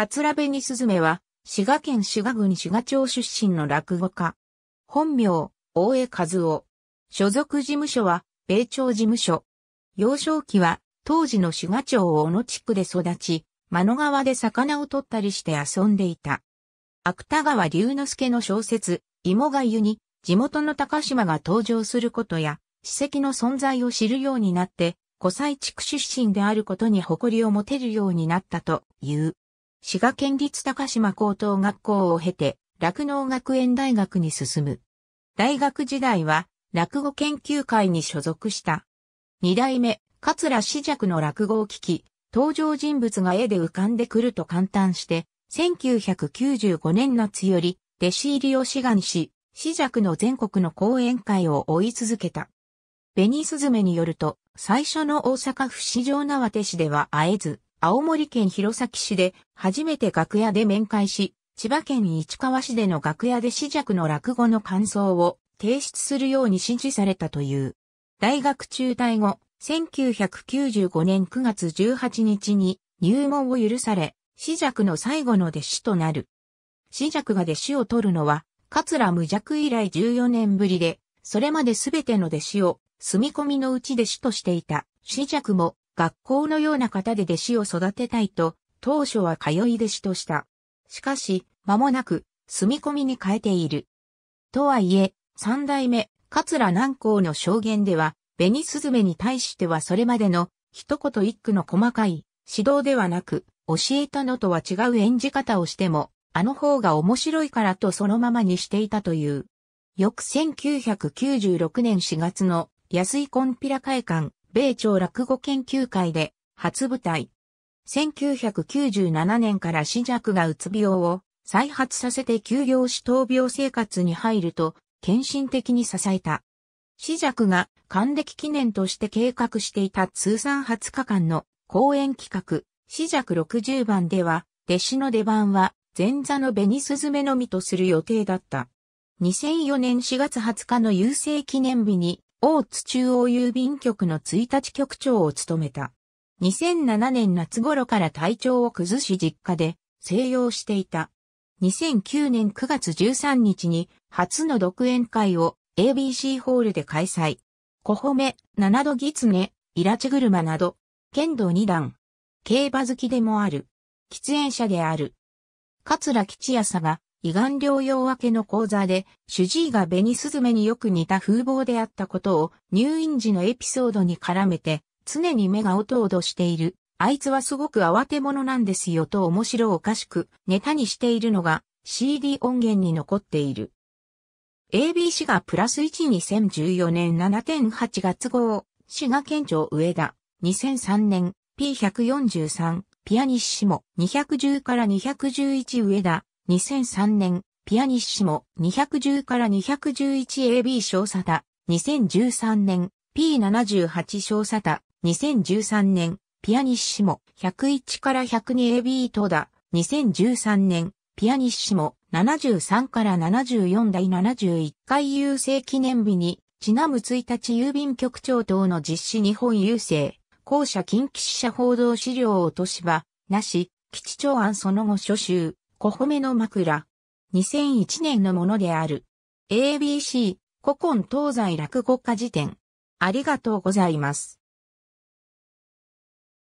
桂紅すずは、滋賀県滋賀郡滋賀町出身の落語家。本名、大江和夫。所属事務所は、米朝事務所。幼少期は、当時の滋賀町を小野地区で育ち、間野川で魚を取ったりして遊んでいた。芥川龍之介の小説、芋がゆに、地元の高島が登場することや、史跡の存在を知るようになって、古西地区出身であることに誇りを持てるようになったという。滋賀県立高島高等学校を経て、落農学園大学に進む。大学時代は、落語研究会に所属した。二代目、桂史尺の落語を聞き、登場人物が絵で浮かんでくると感嘆して、1995年夏より、弟子入りを志願し、史尺の全国の講演会を追い続けた。ベニスズメによると、最初の大阪府市場縄手市では会えず、青森県弘前市で初めて楽屋で面会し、千葉県市川市での楽屋で死弱の落語の感想を提出するように指示されたという。大学中退後、1995年9月18日に入門を許され、死弱の最後の弟子となる。死弱が弟子を取るのは、桂無弱以来14年ぶりで、それまで全ての弟子を住み込みのうち弟子としていた。死弱も学校のような方で弟子を育てたいと、当初は通い弟子とした。しかし、間もなく、住み込みに変えている。とはいえ、三代目、桂南光の証言では、紅雀に対してはそれまでの、一言一句の細かい、指導ではなく、教えたのとは違う演じ方をしても、あの方が面白いからとそのままにしていたという。翌1996年4月の安井コンピラ会館米朝落語研究会で初舞台。1997年から死弱がうつ病を再発させて休業し闘病生活に入ると、献身的に支えた。死弱が還暦記念として計画していた通算20日間の公演企画、死弱60番では、弟子の出番は前座の紅雀のみとする予定だった。2004年4月20日の優勢記念日に大津中央郵便局の1日局長を務めた。2007年夏頃から体調を崩し実家で静養していた。2009年9月13日に初の独演会を ABC ホールで開催。小褒め、七度狐、イラチ車など、剣道二段、競馬好きでもある、喫煙者である。桂吉也さが胃がん療養明けの講座で、主治医がベニスズメによく似た風貌であったことを入院時のエピソードに絡めて、常に目がおとおどしている。あいつはすごく慌て者なんですよと面白おかしくネタにしているのが CD 音源に残っている。ABC がプラス1 2014年7.8月号、滋賀県庁上田、2003年 P143、ピアニッシモ210から211上田、2003年、ピアニッシモ、210から 211AB 小佐田、2013年、P78 小佐田、2013年、ピアニッシモ、101から 102AB 東田、2013年、ピアニッシモ、73から74第71回郵政記念日に、ちなむ1日郵便局長等の実施日本郵政、公社近畿支社報道資料を落とし場、なし、基地長案その後諸集。小褒の枕。2001年のものである。ABC、古今東西落語家辞典。ありがとうございます。